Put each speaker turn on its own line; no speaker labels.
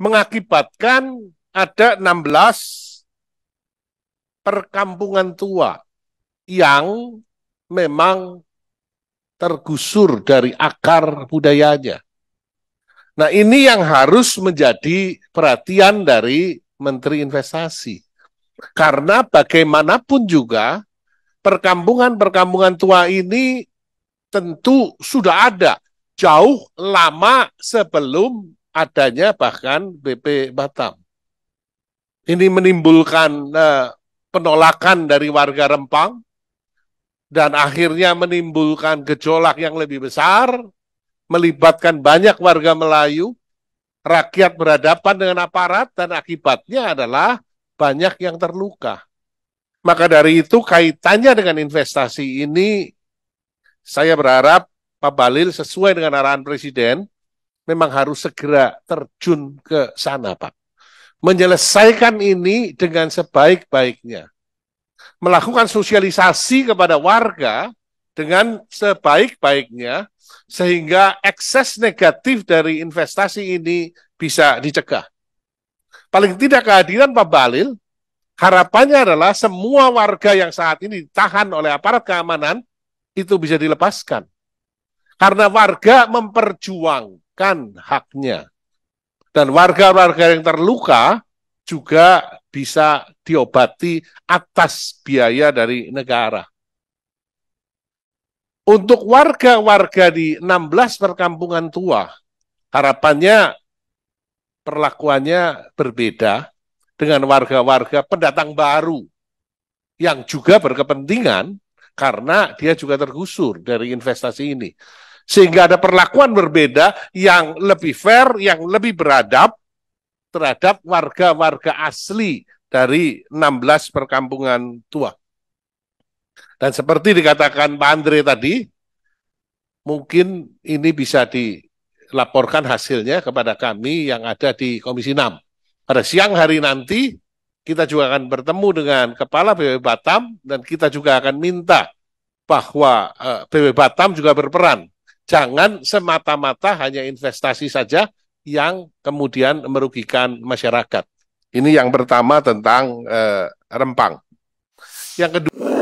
mengakibatkan ada 16 perkampungan tua yang memang tergusur dari akar budayanya. Nah, ini yang harus menjadi perhatian dari Menteri Investasi. Karena bagaimanapun juga perkampungan-perkampungan tua ini tentu sudah ada jauh lama sebelum adanya bahkan BP Batam. Ini menimbulkan uh, penolakan dari warga Rempang dan akhirnya menimbulkan gejolak yang lebih besar, melibatkan banyak warga Melayu, rakyat berhadapan dengan aparat dan akibatnya adalah banyak yang terluka. Maka dari itu kaitannya dengan investasi ini saya berharap Pak Balil sesuai dengan arahan Presiden memang harus segera terjun ke sana, Pak. Menyelesaikan ini dengan sebaik-baiknya. Melakukan sosialisasi kepada warga dengan sebaik-baiknya sehingga ekses negatif dari investasi ini bisa dicegah. Paling tidak kehadiran Pak Balil harapannya adalah semua warga yang saat ini ditahan oleh aparat keamanan itu bisa dilepaskan. Karena warga memperjuang mendapatkan haknya. Dan warga-warga yang terluka juga bisa diobati atas biaya dari negara. Untuk warga-warga di 16 perkampungan tua, harapannya perlakuannya berbeda dengan warga-warga pendatang baru yang juga berkepentingan karena dia juga tergusur dari investasi ini. Sehingga ada perlakuan berbeda yang lebih fair, yang lebih beradab terhadap warga-warga asli dari 16 perkampungan tua. Dan seperti dikatakan Pak Andre tadi, mungkin ini bisa dilaporkan hasilnya kepada kami yang ada di Komisi 6. Pada siang hari nanti, kita juga akan bertemu dengan Kepala BW Batam dan kita juga akan minta bahwa BW eh, Batam juga berperan jangan semata-mata hanya investasi saja yang kemudian merugikan masyarakat. Ini yang pertama tentang eh, rempang. Yang kedua